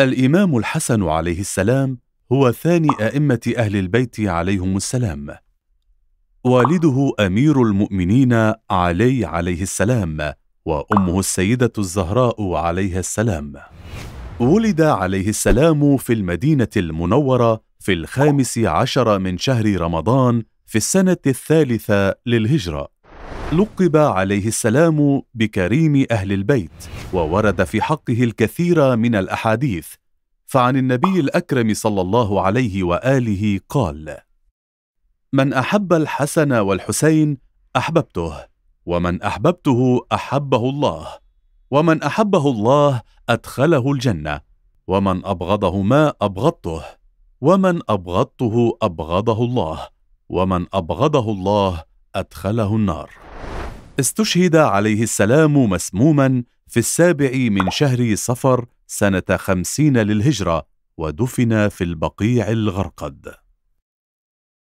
الإمام الحسن عليه السلام هو ثاني أئمة أهل البيت عليهم السلام. والده أمير المؤمنين علي عليه السلام، وأمه السيدة الزهراء عليها السلام. ولد عليه السلام في المدينة المنورة في الخامس عشر من شهر رمضان في السنة الثالثة للهجرة. لقب عليه السلام بكريم اهل البيت وورد في حقه الكثير من الاحاديث فعن النبي الاكرم صلى الله عليه واله قال من احب الحسن والحسين احببته ومن احببته احبه الله ومن احبه الله ادخله الجنه ومن ابغضهما ابغضته ومن ابغضته ابغضه الله ومن ابغضه الله ادخله النار استشهد عليه السلام مسموما في السابع من شهر صفر سنة خمسين للهجرة ودفن في البقيع الغرقد